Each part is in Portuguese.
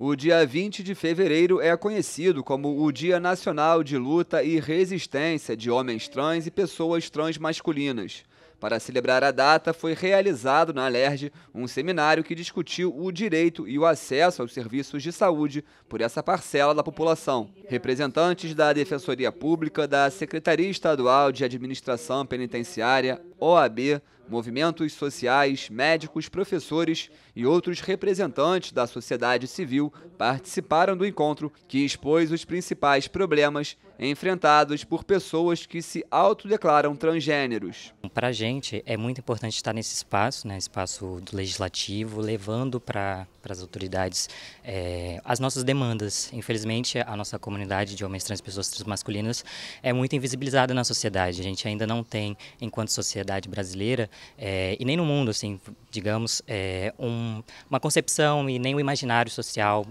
O dia 20 de fevereiro é conhecido como o Dia Nacional de Luta e Resistência de Homens Trans e Pessoas Transmasculinas. Masculinas. Para celebrar a data, foi realizado na Alerj um seminário que discutiu o direito e o acesso aos serviços de saúde por essa parcela da população. Representantes da Defensoria Pública, da Secretaria Estadual de Administração Penitenciária, OAB, movimentos sociais, médicos, professores e outros representantes da sociedade civil participaram do encontro que expôs os principais problemas enfrentados por pessoas que se autodeclaram transgêneros. Para a gente é muito importante estar nesse espaço, né, espaço do legislativo, levando para as autoridades é, as nossas demandas. Infelizmente, a nossa comunidade de homens trans, pessoas transmasculinas é muito invisibilizada na sociedade. A gente ainda não tem, enquanto sociedade brasileira, é, e nem no mundo, assim, digamos, é, um, uma concepção e nem o um imaginário social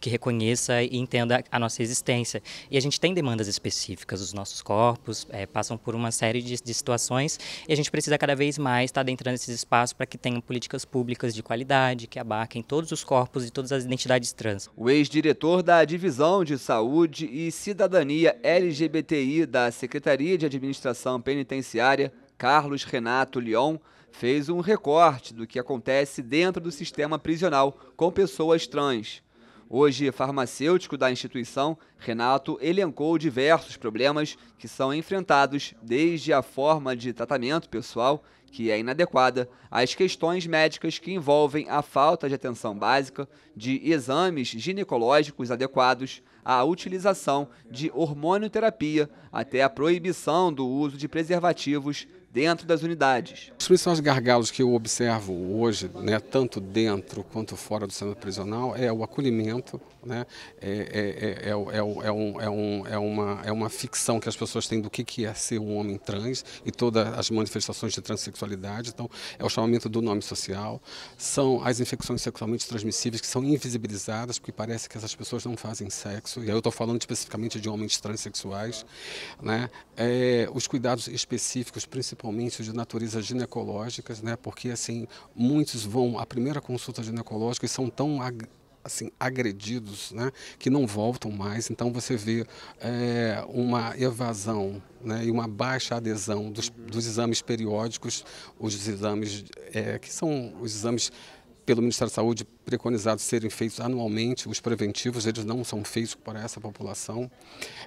que reconheça e entenda a nossa existência. E a gente tem demandas específicas, os nossos corpos é, passam por uma série de, de, situações e a gente precisa cada vez mais estar adentrando esses espaços para que tenham políticas públicas de qualidade, que abarquem todos os corpos e todas as identidades trans. O ex-diretor da Divisão de Saúde e Cidadania LGBTI da Secretaria de Administração Penitenciária, Carlos Renato Leon, fez um recorte do que acontece dentro do sistema prisional com pessoas trans. Hoje, farmacêutico da instituição, Renato elencou diversos problemas que são enfrentados desde a forma de tratamento pessoal, que é inadequada, às questões médicas que envolvem a falta de atenção básica, de exames ginecológicos adequados, a utilização de hormonioterapia, até a proibição do uso de preservativos dentro das unidades. Os são os gargalos que eu observo hoje, né, tanto dentro quanto fora do centro prisional, é o acolhimento, né, é, é, é, é, é, é, um, é, um, é, uma, é uma ficção que as pessoas têm do que, que é ser um homem trans e todas as manifestações de transexualidade, então é o chamamento do nome social, são as infecções sexualmente transmissíveis que são invisibilizadas, porque parece que essas pessoas não fazem sexo, e aí eu estou falando especificamente de homens transexuais, né, é, os cuidados específicos, principalmente principalmente de natureza ginecológicas, né? Porque assim, muitos vão à primeira consulta ginecológica e são tão assim agredidos, né, que não voltam mais. Então você vê é, uma evasão né, e uma baixa adesão dos, dos exames periódicos, os exames é, que são os exames pelo Ministério da Saúde preconizados serem feitos anualmente, os preventivos eles não são feitos para essa população.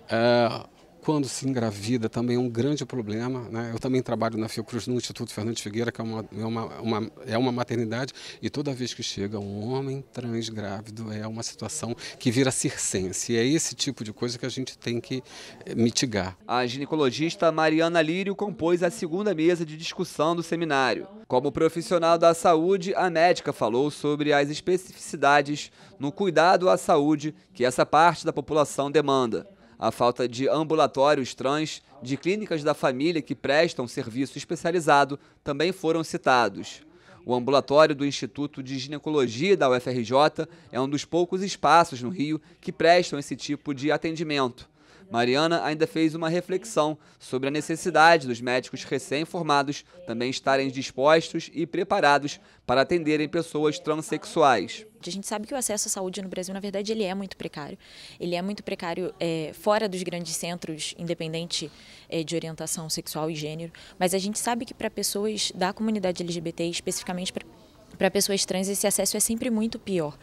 É, quando se engravida também é um grande problema. Né? Eu também trabalho na Fiocruz no Instituto Fernandes Figueira, que é uma, é, uma, uma, é uma maternidade, e toda vez que chega um homem trans grávido é uma situação que vira circense. E é esse tipo de coisa que a gente tem que eh, mitigar. A ginecologista Mariana Lírio compôs a segunda mesa de discussão do seminário. Como profissional da saúde, a médica falou sobre as especificidades no cuidado à saúde que essa parte da população demanda a falta de ambulatórios trans, de clínicas da família que prestam serviço especializado também foram citados. O ambulatório do Instituto de Ginecologia da UFRJ é um dos poucos espaços no Rio que prestam esse tipo de atendimento. Mariana ainda fez uma reflexão sobre a necessidade dos médicos recém-formados também estarem dispostos e preparados para atenderem pessoas transexuais. A gente sabe que o acesso à saúde no Brasil, na verdade, ele é muito precário. Ele é muito precário é, fora dos grandes centros, independente é, de orientação sexual e gênero. Mas a gente sabe que para pessoas da comunidade LGBT, especificamente para para pessoas trans esse acesso é sempre muito pior.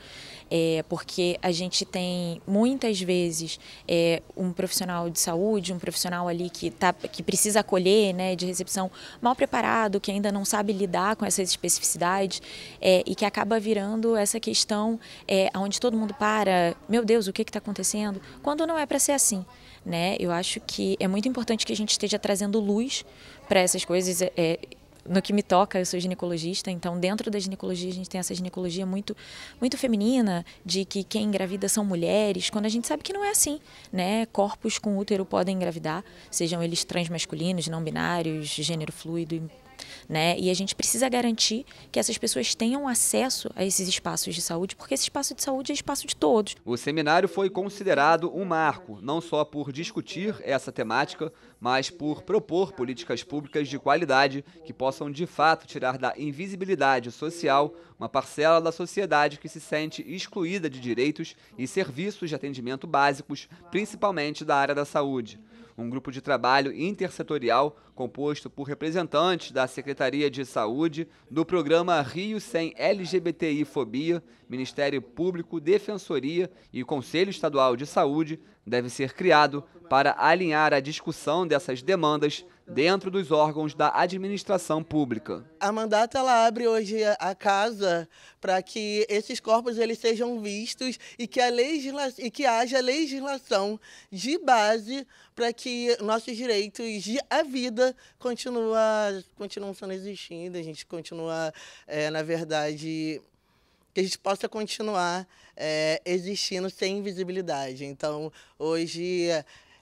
É, porque a gente tem muitas vezes é, um profissional de saúde, um profissional ali que, tá, que precisa acolher né, de recepção mal preparado, que ainda não sabe lidar com essas especificidades é, e que acaba virando essa questão é, onde todo mundo para, meu Deus, o que está acontecendo? Quando não é para ser assim. Né? Eu acho que é muito importante que a gente esteja trazendo luz para essas coisas. É, no que me toca, eu sou ginecologista, então dentro da ginecologia a gente tem essa ginecologia muito muito feminina, de que quem engravida são mulheres, quando a gente sabe que não é assim, né? Corpos com útero podem engravidar, sejam eles transmasculinos, não binários, gênero fluido, né? E a gente precisa garantir que essas pessoas tenham acesso a esses espaços de saúde, porque esse espaço de saúde é espaço de todos. O seminário foi considerado um marco, não só por discutir essa temática, mas por propor políticas públicas de qualidade que possam de fato tirar da invisibilidade social uma parcela da sociedade que se sente excluída de direitos e serviços de atendimento básicos, principalmente da área da saúde. Um grupo de trabalho intersetorial composto por representantes da Secretaria de Saúde, do programa Rio Sem LGBTI Fobia, Ministério Público, Defensoria e Conselho Estadual de Saúde deve ser criado para alinhar a discussão dessas demandas dentro dos órgãos da administração pública. A mandata ela abre hoje a casa para que esses corpos eles sejam vistos e que, a legisla... e que haja legislação de base para que nossos direitos de a vida continua, continuam sendo existindo, a gente continua, é, na verdade, que a gente possa continuar é, existindo sem invisibilidade. Então, hoje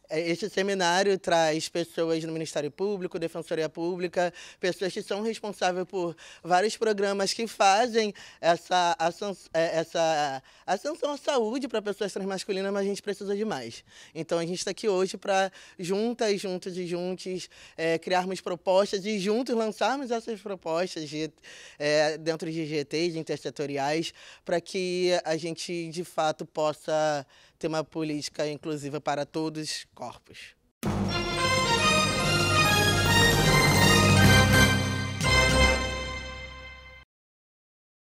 é, este seminário traz pessoas do Ministério Público, Defensoria Pública, pessoas que são responsáveis por vários programas que fazem essa, ação, é, essa ascensão à saúde para pessoas transmasculinas, mas a gente precisa de mais. Então a gente está aqui hoje para juntas, juntos e juntos é, criarmos propostas e juntos lançarmos essas propostas de, é, dentro de GTs, intersetoriais, para que a gente de fato possa ter uma política inclusiva para todos os corpos.